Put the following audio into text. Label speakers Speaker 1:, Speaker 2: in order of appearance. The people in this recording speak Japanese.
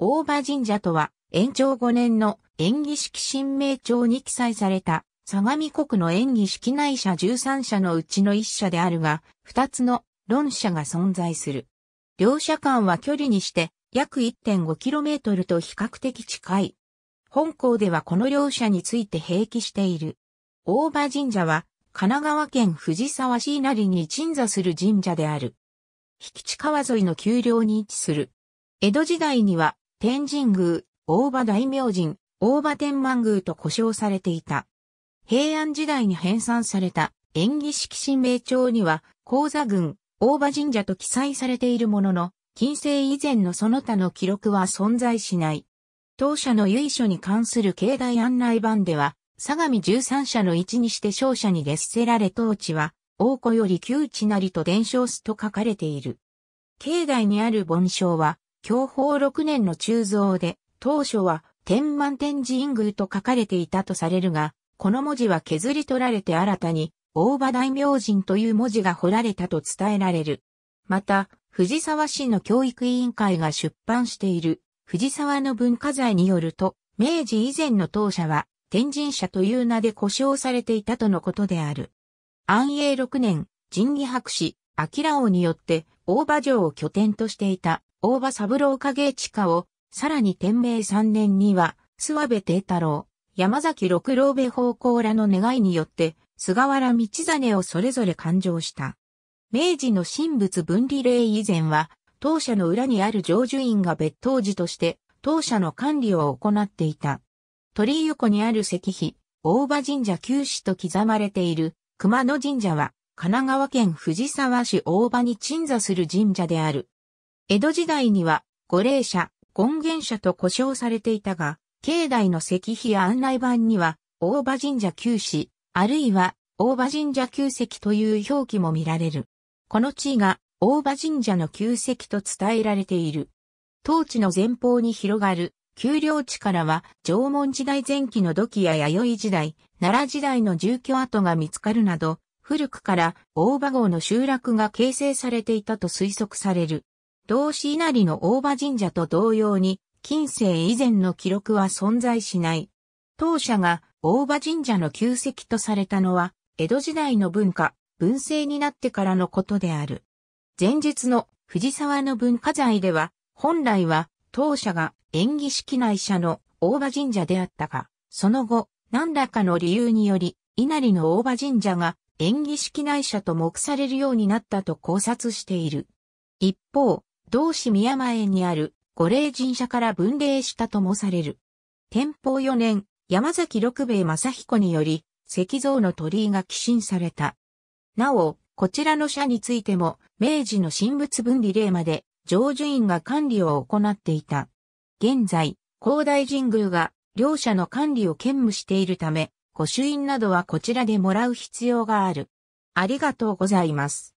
Speaker 1: 大場神社とは、延長5年の演技式新名帳に記載された、相模国の演技式内社13社のうちの1社であるが、2つの論社が存在する。両社間は距離にして約 1.5km と比較的近い。本校ではこの両社について併記している。大場神社は神奈川県藤沢市稲荷に鎮座する神社である。引地川沿いの丘陵に位置する。江戸時代には天神宮、大場大明神、大場天満宮と呼称されていた。平安時代に編纂された演技式神明帳には、高座郡、大場神社と記載されているものの、近世以前のその他の記録は存在しない。当社の由緒に関する境内案内版では、相模十三社の位置にして勝者に列せられ当地は、王子より旧地なりと伝承すと書かれている。境内にある盆章は、享保6年の鋳造で、当初は天満天神宮と書かれていたとされるが、この文字は削り取られて新たに、大場大明神という文字が彫られたと伝えられる。また、藤沢市の教育委員会が出版している、藤沢の文化財によると、明治以前の当社は、天神社という名で呼称されていたとのことである。安永6年、神義博士、明王によって、大場城を拠点としていた大場三郎影地下を、さらに天明3年には、諏訪部定太郎、山崎六郎部方向らの願いによって、菅原道真をそれぞれ勘定した。明治の神仏分離令以前は、当社の裏にある上住院が別当時として、当社の管理を行っていた。鳥居横にある石碑、大場神社旧市と刻まれている熊野神社は、神奈川県藤沢市大場に鎮座する神社である。江戸時代には、五霊社、権現社と呼称されていたが、境内の石碑や案内板には、大場神社旧市、あるいは、大場神社旧石という表記も見られる。この地位が、大場神社の旧石と伝えられている。当地の前方に広がる、丘陵地からは、縄文時代前期の土器や弥生時代、奈良時代の住居跡が見つかるなど、古くから大場号の集落が形成されていたと推測される。同志稲荷の大場神社と同様に、近世以前の記録は存在しない。当社が大場神社の旧跡とされたのは、江戸時代の文化、文政になってからのことである。前述の藤沢の文化財では、本来は当社が演技式内社の大場神社であったが、その後、何らかの理由により、稲荷の大場神社が演技式内社と目されるようになったと考察している。一方、同市宮前にある五霊神社から分霊したともされる。天保4年、山崎六兵衛正彦により、石像の鳥居が寄進された。なお、こちらの社についても、明治の神仏分離令まで、上住院が管理を行っていた。現在、広大神宮が、両社の管理を兼務しているため、御朱印などはこちらでもらう必要がある。ありがとうございます。